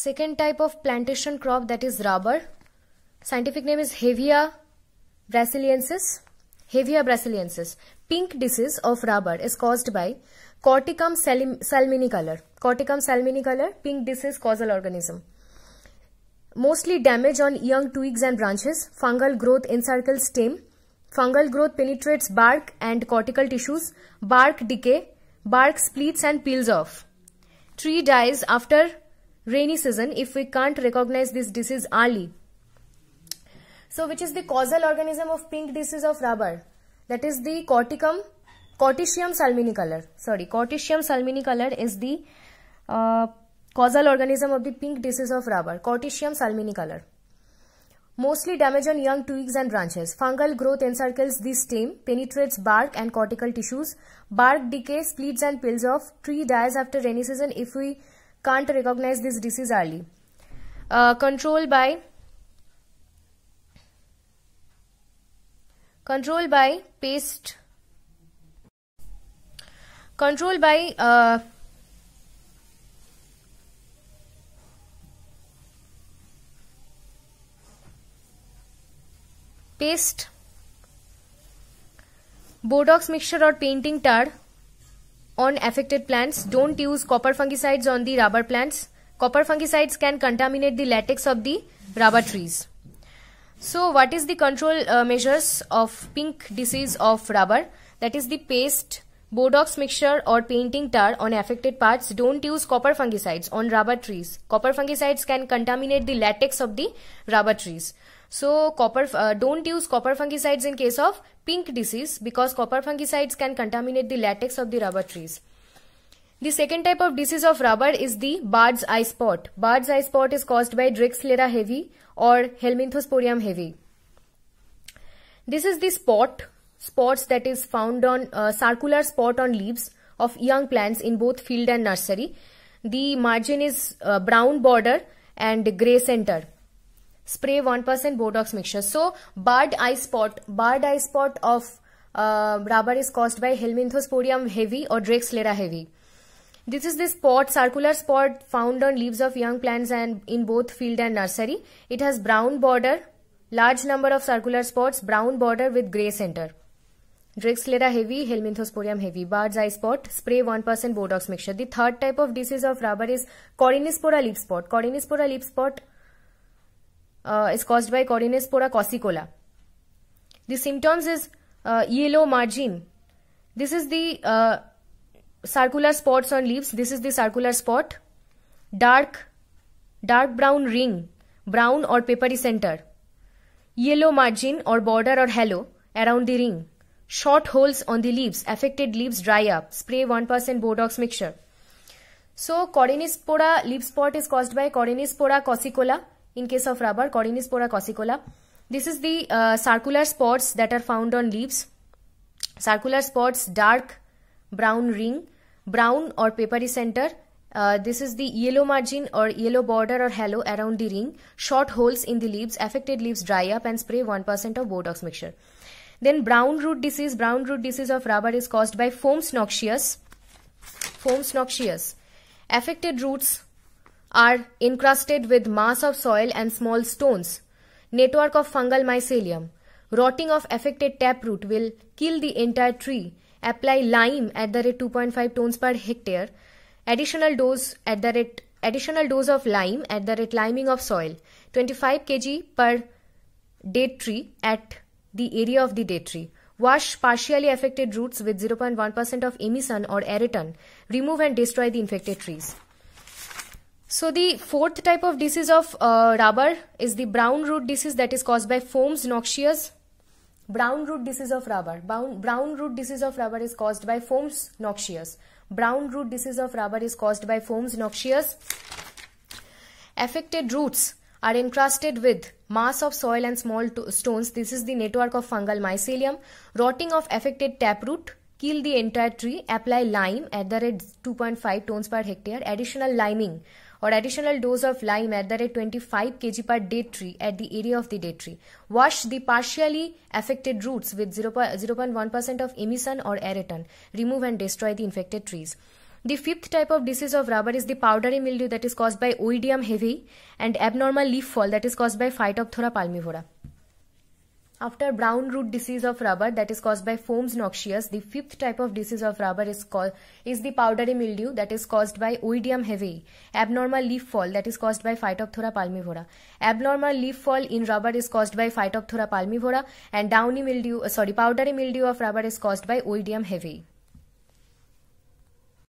Second type of plantation crop that is rubber. Scientific name is Hevia brasiliensis. Hevia brasiliensis. Pink disease of rubber is caused by Corticum salminicolor. Corticum salminicolor, pink disease causal organism. Mostly damage on young twigs and branches. Fungal growth encircles stem. Fungal growth penetrates bark and cortical tissues. Bark decay. Bark splits and peels off. Tree dies after rainy season if we can't recognize this disease early. So which is the causal organism of pink disease of rubber? That is the corticum, corticium salminicolor. Sorry, corticium salminicolor is the uh, causal organism of the pink disease of rubber, corticium salminicolor. Mostly damage on young twigs and branches. Fungal growth encircles the stem, penetrates bark and cortical tissues. Bark decay, splits and peels off. Tree dies after rainy season if we can't recognize this disease early. Uh, control by control by paste control by uh, paste botox mixture or painting tar on affected plants. Don't use copper fungicides on the rubber plants. Copper fungicides can contaminate the latex of the rubber trees. So what is the control uh, measures of pink disease of rubber? That is the paste. Bodox mixture or painting tar on affected parts. Don't use copper fungicides on rubber trees. Copper fungicides can contaminate the latex of the rubber trees. So copper, uh, don't use copper fungicides in case of pink disease because copper fungicides can contaminate the latex of the rubber trees. The second type of disease of rubber is the bird's eye spot. Bird's eye spot is caused by Drexlera heavy or Helminthosporium heavy. This is the spot spots that is found on uh, circular spot on leaves of young plants in both field and nursery. The margin is uh, brown border and grey center. Spray 1% Botox mixture. So barred eye spot, barred eye spot of uh, rubber is caused by Helminthosporium heavy or Drexlera heavy. This is the spot, circular spot found on leaves of young plants and in both field and nursery. It has brown border, large number of circular spots, brown border with grey center. Drechslera heveae helminthosporium heveae bird eye spot spray one percent Bordeaux mixture the third type of disease of rubber is corynespora leaf spot corynespora leaf spot is cause by corynespora cassiicola the symptoms is yellow margin this is the circular spots on leaves this is circular spot dark dark brown ring brown और papery centre yellow margin और border और halo around the ring Short holes on the leaves. Affected leaves dry up. Spray 1% Botox mixture. So Cordinispora leaf spot is caused by Cordinispora cosicola. In case of rubber, Cordinispora cosicola. This is the uh, circular spots that are found on leaves. Circular spots, dark brown ring, brown or papery center. Uh, this is the yellow margin or yellow border or halo around the ring. Short holes in the leaves. Affected leaves dry up and spray 1% of Botox mixture. Then brown root disease. Brown root disease of rubber is caused by foams noxious. Foams noxious. Affected roots are encrusted with mass of soil and small stones. Network of fungal mycelium. Rotting of affected taproot will kill the entire tree. Apply lime at the rate 2.5 tons per hectare. Additional dose at the rate additional dose of lime at the rate liming of soil 25 kg per date tree at the area of the date tree. Wash partially affected roots with 0.1% of emison or aeration. Remove and destroy the infected trees. So the fourth type of disease of uh, rubber is the brown root disease that is caused by foams noxious. Brown root disease of rubber. Brown, brown root disease of rubber is caused by foams noxious. Brown root disease of rubber is caused by foams noxious. Affected roots are encrusted with mass of soil and small stones. This is the network of fungal mycelium. Rotting of affected taproot. Kill the entire tree. Apply lime at the rate 2.5 tons per hectare. Additional liming or additional dose of lime at the rate 25 kg per day tree at the area of the day tree. Wash the partially affected roots with 0.1% of emission or aeroton. Remove and destroy the infected trees. The fifth type of disease of rubber is the powdery mildew that is caused by Oidium heavy and abnormal leaf fall that is caused by Phytophthora palmivora. After brown root disease of rubber that is caused by foams noxious, the fifth type of disease of rubber is called is the powdery mildew that is caused by Oidium heavy, abnormal leaf fall that is caused by Phytophthora palmivora. Abnormal leaf fall in rubber is caused by Phytophthora palmivora and downy mildew uh, sorry powdery mildew of rubber is caused by Oidium heavy.